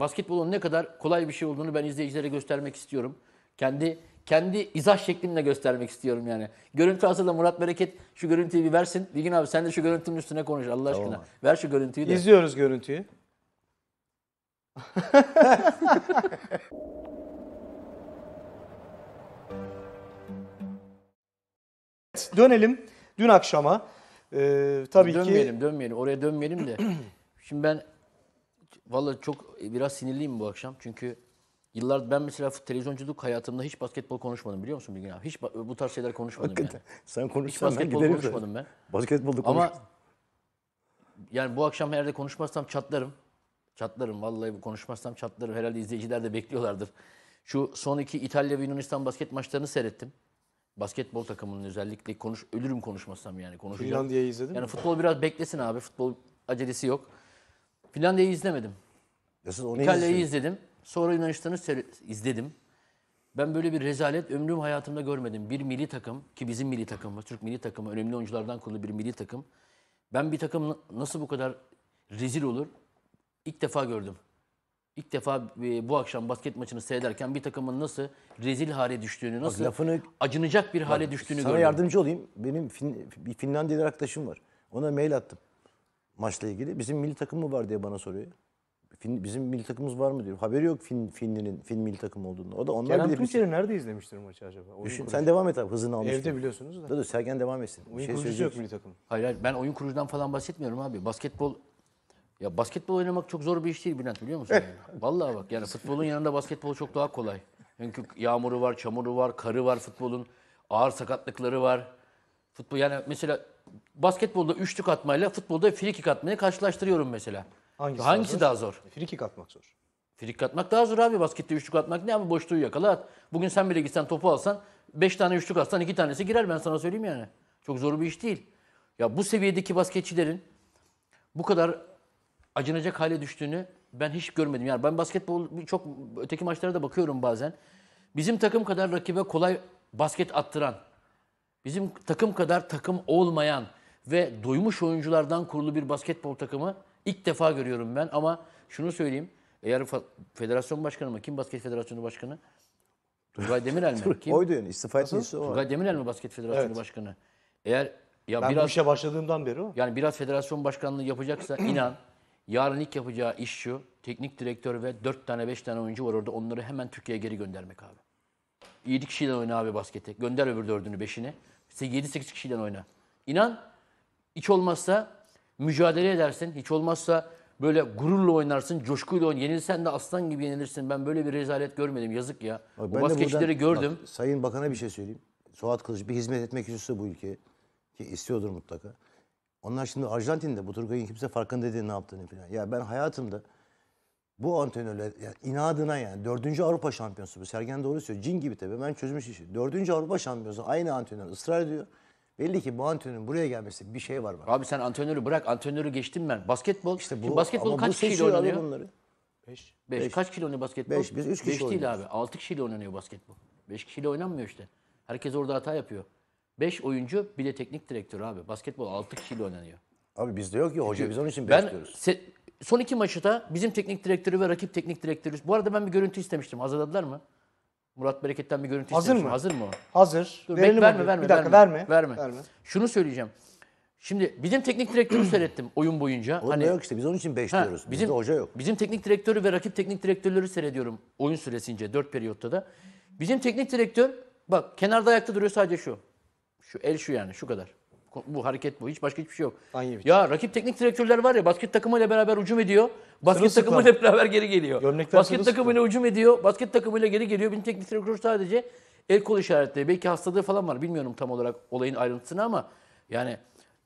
basketbolun ne kadar kolay bir şey olduğunu ben izleyicilere göstermek istiyorum. Kendi kendi izah şeklimle göstermek istiyorum yani. Görüntü hazırla Murat Bereket şu görüntüyü bir versin. Bilgin abi sen de şu görüntünün üstüne konuş Allah aşkına. Ver şu görüntüyü de. İzliyoruz görüntüyü. Dönelim dün akşama. Ee, tabii dönmeyelim, ki dönmeyelim. Oraya dönmeyelim de. Şimdi ben Vallahi çok e, biraz sinirliyim bu akşam. Çünkü yıllar ben mesela televizyonculuk hayatımda hiç basketbol konuşmadım biliyor musun Bilgin abi? Hiç bu tarz şeyler konuşmadım Hakikaten. yani. Sen konuşsan hiç basketbol giderim. konuşmadım ben. Basketbolda Ama yani bu akşam herhalde konuşmazsam çatlarım. Çatlarım vallahi bu konuşmazsam çatlarım. Herhalde izleyiciler de bekliyorlardır. Şu son iki İtalya ve Yunanistan basket maçlarını seyrettim. Basketbol takımının özellikle konuş ölürüm konuşmazsam yani konuşacağım. Finlandiya'yı izledin Yani mi? futbol biraz beklesin abi. Futbol acelesi yok. Finlandiya'yı izlemedim. Ya siz onu İtalya'yı izledin. izledim. Sonra Yunanistan'ı izledim. Ben böyle bir rezalet ömrüm hayatımda görmedim. Bir milli takım ki bizim milli takımımız, Türk milli takımı önemli oyunculardan kurulu bir milli takım. Ben bir takım nasıl bu kadar rezil olur ilk defa gördüm. İlk defa e, bu akşam basket maçını seyrederken bir takımın nasıl rezil hale düştüğünü, nasıl Bak, lafını, acınacak bir hale bak, düştüğünü sana gördüm. Sana yardımcı olayım. Benim fin, bir Finlandiyalı arkadaşım var. Ona mail attım maçla ilgili. Bizim milli takım mı var diye bana soruyor. Fin, bizim milli takımımız var mı diyor. Haberi yok Fin, Finli'nin Fin milli takım olduğunu. O da onlar Kenan Tunçer'i nerede izlemiştir maçı acaba? Oyun Düşün, sen devam et abi hızını almıştın. Evde biliyorsunuz da. dur Sergen devam etsin. Oyun şey kurucusu yok milli takım. Hayır hayır ben oyun kurucudan falan bahsetmiyorum abi. Basketbol ya basketbol oynamak çok zor bir iş değil Bülent biliyor musun? Yani? Vallahi bak yani futbolun yanında basketbol çok daha kolay. Çünkü yağmuru var, çamuru var, karı var futbolun. Ağır sakatlıkları var. Futbol yani mesela basketbolda üçlük atmayla futbolda frikik atmayı karşılaştırıyorum mesela. Hangisi, Hangisi daha, daha zor? Frikik atmak zor. Frikik atmak daha zor abi. Baskette üçlük atmak ne abi? Boşluğu yakala at. Bugün sen bile gitsen topu alsan 5 tane üçlük atsan 2 tanesi girer ben sana söyleyeyim yani. Çok zor bir iş değil. Ya bu seviyedeki basketçilerin bu kadar acınacak hale düştüğünü ben hiç görmedim. Yani ben basketbol çok öteki maçlara da bakıyorum bazen. Bizim takım kadar rakibe kolay basket attıran Bizim takım kadar takım olmayan ve doymuş oyunculardan kurulu bir basketbol takımı ilk defa görüyorum ben. Ama şunu söyleyeyim. Eğer federasyon başkanı mı? Kim basket federasyonu başkanı? Turgay Demirel mi? Kim? Oydu yani istifa etmesi o. Turgay Demirel mi basket federasyonu evet. başkanı? Eğer ya ben biraz, bu işe başladığımdan beri o. Yani biraz federasyon başkanlığı yapacaksa inan yarın ilk yapacağı iş şu. Teknik direktör ve 4 tane 5 tane oyuncu var orada. Onları hemen Türkiye'ye geri göndermek abi. 7 kişiyle oyna abi basketi. Gönder öbür dördünü, beşini. 7-8 kişiyle oyna. İnan hiç olmazsa mücadele edersin. Hiç olmazsa böyle gururla oynarsın, coşkuyla oynarsın. Yenilsen de aslan gibi yenilirsin. Ben böyle bir rezalet görmedim. Yazık ya. Bak, Bu basketçileri gördüm. Bak, Sayın Bakan'a bir şey söyleyeyim. Suat Kılıç bir hizmet etmek istiyorsa bu ülke ki istiyordur mutlaka. Onlar şimdi Arjantin'de bu Turgay'ın kimse farkında değil ne yaptığını falan. Ya ben hayatımda bu antrenörler yani inadına yani dördüncü Avrupa şampiyonsu bu. Sergen doğru söylüyor. Cin gibi tabii ben çözmüş işi. Dördüncü Avrupa şampiyonsu aynı antrenör ısrar ediyor. Belli ki bu antrenörün buraya gelmesi bir şey var bak. Abi sen antrenörü bırak antrenörü geçtim ben. Basketbol. İşte bu, basketbol kaç kilo oynanıyor? Bunları. Beş Beş Kaç kilo oynuyor basketbol? Beş Biz üç kişi Beş değil abi. 6 kişiyle oynanıyor basketbol. Beş kişiyle oynanmıyor işte. Herkes orada hata yapıyor. Beş oyuncu bir de teknik direktör abi. Basketbol 6 kişiyle oynanıyor. Abi bizde yok ya hoca biz onun için 5 diyoruz. Son iki maçı da bizim teknik direktörü ve rakip teknik direktörü. Bu arada ben bir görüntü istemiştim. Hazırladılar mı? Murat Bereket'ten bir görüntü Hazır istemiştim. mı? Hazır mı Hazır. Dur, Verelim verme, verme, bir dakika verme. Verme. verme. verme. Şunu söyleyeceğim. Şimdi bizim teknik direktörü seyrettim oyun boyunca. Onun hani, yok işte biz onun için 5 diyoruz. Bizim, hoca yok. Bizim teknik direktörü ve rakip teknik direktörleri seyrediyorum oyun süresince 4 periyotta da. Bizim teknik direktör bak kenarda ayakta duruyor sadece şu. Şu el şu yani şu kadar. Bu hareket bu. Hiç başka hiçbir şey yok. Stanyevic. Ya rakip teknik direktörler var ya basket takımıyla beraber ucum ediyor. Basket takımıyla beraber geri geliyor. Gömlekler basket takımıyla ucum ediyor. Basket takımıyla geri geliyor. Bir teknik direktör sadece el kol işaretleri. Belki hastalığı falan var. Bilmiyorum tam olarak olayın ayrıntısını ama yani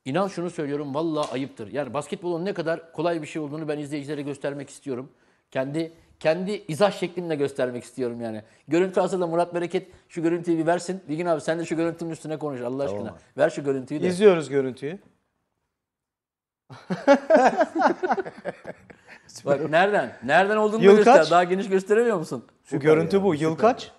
inan şunu söylüyorum valla ayıptır. Yani basketbolun ne kadar kolay bir şey olduğunu ben izleyicilere göstermek istiyorum. Kendi kendi izah şeklimle göstermek istiyorum yani. Görüntü aslında Murat Bereket şu görüntüyü bir versin. Bilgin abi sen de şu görüntünün üstüne konuş Allah aşkına. Tamam. Ver şu görüntüyü de. İzliyoruz görüntüyü. Bak nereden? Nereden olduğunu Yıl da göster. Kaç? Daha geniş gösteremiyor musun? Bu görüntü ya, bu. Yıl süper. kaç?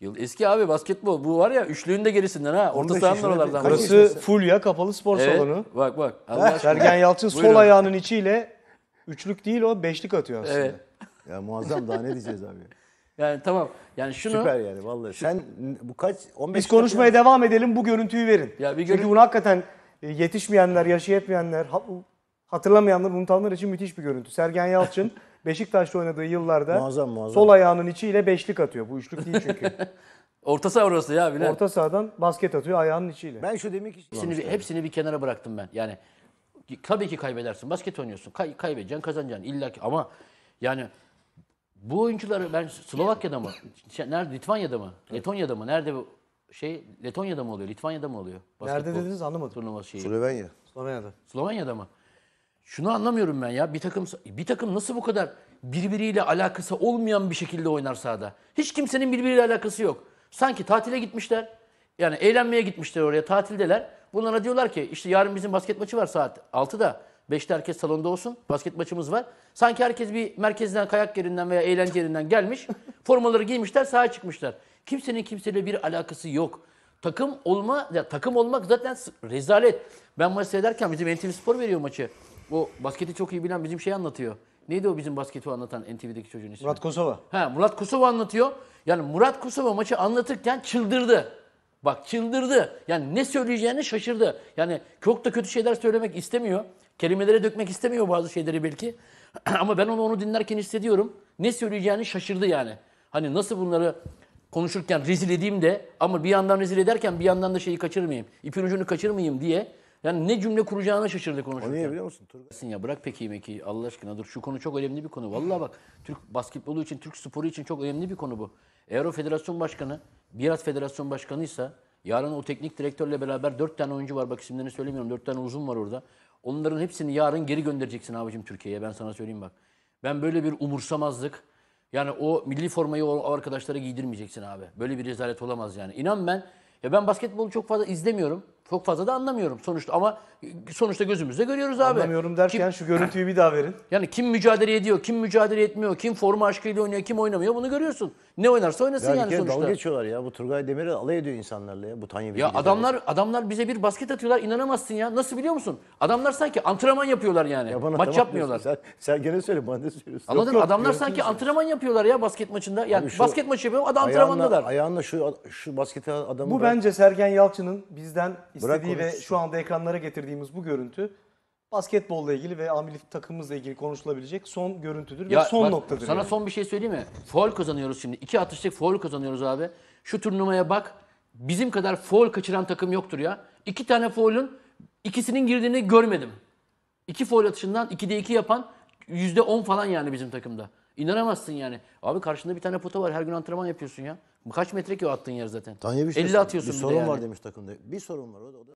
Yıl eski abi basketbol. Bu var ya üçlüğün de gerisinden ha. Orta sahanın oralardan. Burası full ya kapalı spor evet, salonu. Bak bak. Allah Sergen Yalçın sol ayağının içiyle üçlük değil o beşlik atıyor aslında. Evet. Ya muazzam daha ne diyeceğiz abi? Yani tamam. Yani şunu Süper yani vallahi. Sen bu kaç 15 Biz konuşmaya dakika... devam edelim. Bu görüntüyü verin. Ya bir görün... Çünkü bunu hakikaten e, yetişmeyenler, yaşı yetmeyenler, hatırlamayanlar, unutanlar için müthiş bir görüntü. Sergen Yalçın Beşiktaş'ta oynadığı yıllarda muazzam, muazzam. sol ayağının içiyle beşlik atıyor. Bu üçlük değil çünkü. Orta saha orası ya bile. Orta sahadan basket atıyor ayağının içiyle. Ben şu demek istiyorum. Hepsini, bir, hepsini bir kenara bıraktım ben. Yani tabii ki kaybedersin. Basket oynuyorsun. Kay, kaybedeceksin, kazanacaksın. İlla ki ama yani bu oyuncuları ben Slovakya'da mı? Şey, Nerede? Litvanya'da mı? Letonya'da mı? Nerede bu şey? Letonya'da mı oluyor? Litvanya'da mı oluyor? Nerede dediniz anlamadım. turnuva şeyi. Slovenya. Slovenya'da. Slovanya'da mı? Şunu anlamıyorum ben ya. Bir takım bir takım nasıl bu kadar birbiriyle alakası olmayan bir şekilde oynar sahada? Hiç kimsenin birbiriyle alakası yok. Sanki tatile gitmişler. Yani eğlenmeye gitmişler oraya. Tatildeler. Bunlara diyorlar ki işte yarın bizim basket maçı var saat 6'da. Beşte herkes salonda olsun. Basket maçımız var. Sanki herkes bir merkezden, kayak yerinden veya eğlence yerinden gelmiş. Formaları giymişler, sahaya çıkmışlar. Kimsenin kimseyle bir alakası yok. Takım olma, ya takım olmak zaten rezalet. Ben maç seyrederken bizim NTV Spor veriyor maçı. O basketi çok iyi bilen bizim şey anlatıyor. Neydi o bizim basketi anlatan NTV'deki çocuğun ismi? Murat Kosova. Ha Murat Kosova anlatıyor. Yani Murat Kosova maçı anlatırken çıldırdı. Bak çıldırdı. Yani ne söyleyeceğini şaşırdı. Yani çok da kötü şeyler söylemek istemiyor. Kelimelere dökmek istemiyor bazı şeyleri belki. Ama ben onu onu dinlerken hissediyorum. Ne söyleyeceğini şaşırdı yani. Hani nasıl bunları konuşurken rezil edeyim de ama bir yandan rezil ederken bir yandan da şeyi kaçırmayayım. İpin ucunu kaçırmayayım diye. Yani ne cümle kuracağına şaşırdı konuşurken. O niye biliyor musun Turgay? Ya bırak peki meki Allah aşkına dur şu konu çok önemli bir konu. Vallahi bak Türk basketbolu için, Türk sporu için çok önemli bir konu bu. Eğer o federasyon başkanı, biraz federasyon başkanıysa Yarın o teknik direktörle beraber dört tane oyuncu var. Bak isimlerini söylemiyorum. Dört tane uzun var orada. Onların hepsini yarın geri göndereceksin abicim Türkiye'ye ben sana söyleyeyim bak. Ben böyle bir umursamazlık yani o milli formayı o arkadaşlara giydirmeyeceksin abi. Böyle bir rezalet olamaz yani. İnan ben ya ben basketbolu çok fazla izlemiyorum. Çok fazla da anlamıyorum sonuçta ama sonuçta gözümüzde görüyoruz abi. Anlamıyorum derken kim, şu görüntüyü bir daha verin. Yani kim mücadele ediyor, kim mücadele etmiyor, kim forma aşkıyla oynuyor, kim oynamıyor bunu görüyorsun. Ne oynarsa oynasın yani, yani sonuçta. Dalga geçiyorlar ya bu Turgay Demir'i alay ediyor insanlarla ya bu Tanya Ya adamlar ya. adamlar bize bir basket atıyorlar inanamazsın ya. Nasıl biliyor musun? Adamlar sanki antrenman yapıyorlar yani. Ya bana, maç tamam yapmıyorlar. Diyorsun. Sen, sen gene söyle bana ne söylüyorsun? Anladın yok, adamlar yok, sanki antrenman yapıyorlar ya basket maçında. Yani şu, basket maçı yapıyor adam ayağınla, antrenmandalar. Ayağınla şu şu basket adamı Bu bırak. bence Sergen Yalçın'ın bizden istediği ve şu anda ekranlara getirdiğimiz bu görüntü basketbolla ilgili ve amili takımımızla ilgili konuşulabilecek son görüntüdür ve son bak, noktadır. Sana yani. son bir şey söyleyeyim mi? Foul kazanıyoruz şimdi. İki atışlık foul kazanıyoruz abi. Şu turnuvaya bak. Bizim kadar foul kaçıran takım yoktur ya. İki tane foul'un ikisinin girdiğini görmedim. İki foul atışından 2'de 2 yapan %10 falan yani bizim takımda. İnanamazsın yani. Abi karşında bir tane pota var. Her gün antrenman yapıyorsun ya. Kaç metre ki o attığın yer zaten? Tanyeviç 50 atıyorsun bir de sorun yani. var demiş takımda. Bir sorun var o da. O da